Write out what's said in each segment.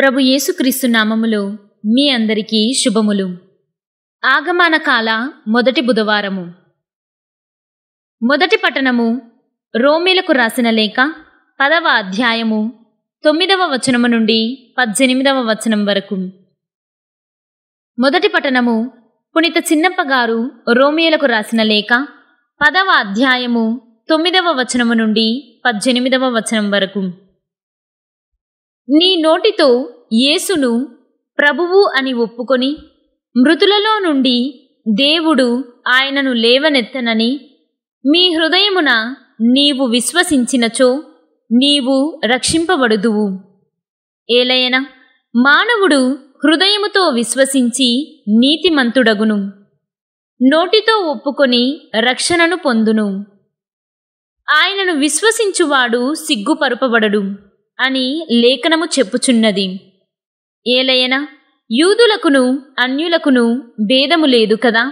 ప్రభు యేసుక్రీస్తు నామములో మీ అందరికీ శుభములు ఆగమాన కాల మొదటి బుధవారము మొదటి పట్టణము రోమిలకు రాసిన లేక పదవ అధ్యాయము తొమ్మిదవ వచనము నుండి పద్దెనిమిదవ వచనం వరకు మొదటి పట్టణము పునీత చిన్నప్ప గారు రోమియలకు రాసిన లేక పదవ అధ్యాయము తొమ్మిదవ వచనము నుండి పద్దెనిమిదవ వచనం వరకు నీ నోటితో యేసును ప్రభువు అని ఒప్పుకొని మృతులలో నుండి దేవుడు ఆయనను లేవనెత్తనని మీ హృదయమున నీవు విశ్వసించినచో నీవు రక్షింపబడుదువు ఏలయన మానవుడు హృదయముతో విశ్వసించి నీతిమంతుడగును నోటితో ఒప్పుకొని రక్షణను పొందును ఆయనను విశ్వసించువాడు సిగ్గుపరుపబడడు అని లేఖనము చెప్పుచున్నది ఏలయన యూదులకును అన్యులకును భేదము లేదు కదా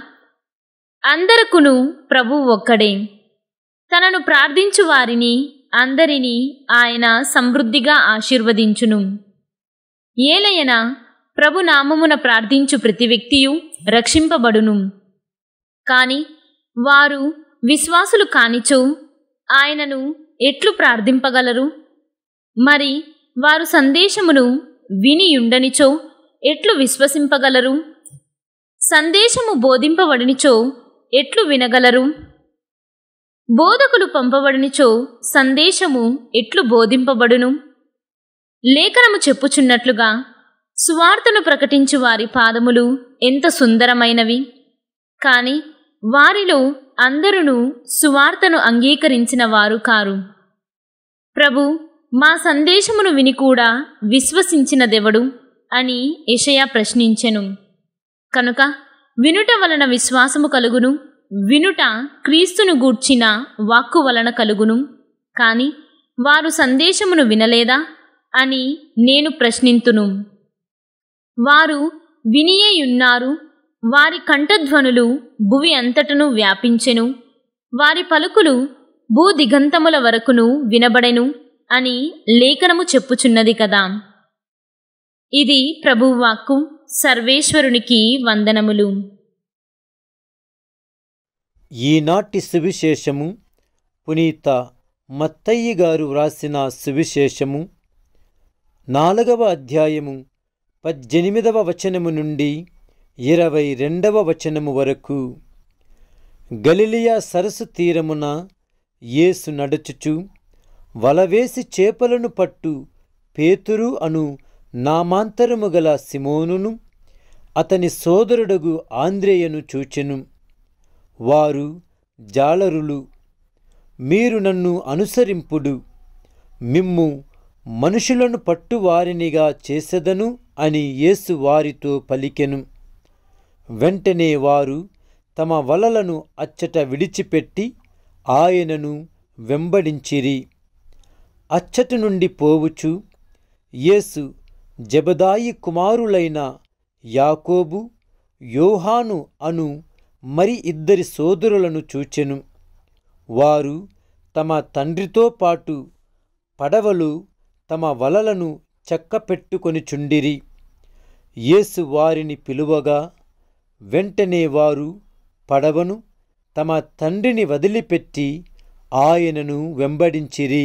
అందరకును ప్రభు ఒక్కడే తనను ప్రార్థించు వారిని అందరినీ ఆయన సమృద్ధిగా ఆశీర్వదించును ఏలయన ప్రభు నామమున ప్రార్థించు ప్రతి వ్యక్తియు రక్షింపబడును కాని వారు విశ్వాసులు కానిచో ఆయనను ఎట్లు ప్రార్థింపగలరు మరి వారు సందేశమును వినియుండనిచో ఎట్లు విశ్వసింపగలరు సందేశము బోధింపబడినిచో ఎట్లు వినగలరు బోధకులు పంపబడినిచో సందేశము ఎట్లు బోధింపబడును లేఖనము చెప్పుచున్నట్లుగా సువార్తను ప్రకటించు వారి పాదములు ఎంత సుందరమైనవి కానీ వారిలో అందరును సువార్తను అంగీకరించిన వారు కారు ప్రభు మా సందేశమును విని కూడా విశ్వసించినదెవడు అని యషయా ప్రశ్నించెను కనుక వినుట వలన విశ్వాసము కలుగును వినుట క్రీస్తును గూడ్చిన వాక్కు వలన కలుగును కాని వారు సందేశమును వినలేదా అని నేను ప్రశ్నింతును వారు వినియేయున్నారు వారి కంఠధ్వనులు భువి అంతటను వ్యాపించెను వారి పలుకులు భూదిగంతముల వరకును వినబడెను అని లేఖనము చెప్పుచున్నది కదా ఇది ప్రభువాక్కు సర్వేశ్వరునికి వందనములు ఈనాటి సువిశేషము పునీత మత్తయ్య గారు వ్రాసిన సువిశేషము నాలుగవ అధ్యాయము పద్దెనిమిదవ వచనము నుండి ఇరవై రెండవ వచనము వరకు గలిలియా సరస్సు తీరమున యేసు నడుచుచు వలవేసి చేపలను పట్టు పేతురు అను నామాంతరము గల సిమోనును అతని సోదరుడగు ఆంధ్రేయను చూచెను వారు జాలరులు మీరు నన్ను అనుసరింపుడు మిమ్ము మనుషులను పట్టువారినిగా చేసెదను అని యేసు వారితో పలికెను వెంటనే వారు తమ వలలను అచ్చట విడిచిపెట్టి ఆయనను వెంబడించిరి అచ్చటి నుండి పోవుచు యేసు జబదాయి కుమారులైన యాకోబు యోహాను అను మరి ఇద్దరి సోదరులను చూచెను వారు తమ తండ్రితో పాటు పడవలు తమ వలలను చెక్కపెట్టుకొని చుండిరి యేసు వారిని పిలువగా వెంటనే వారు పడవను తమ తండ్రిని వదిలిపెట్టి ఆయనను వెంబడించిరి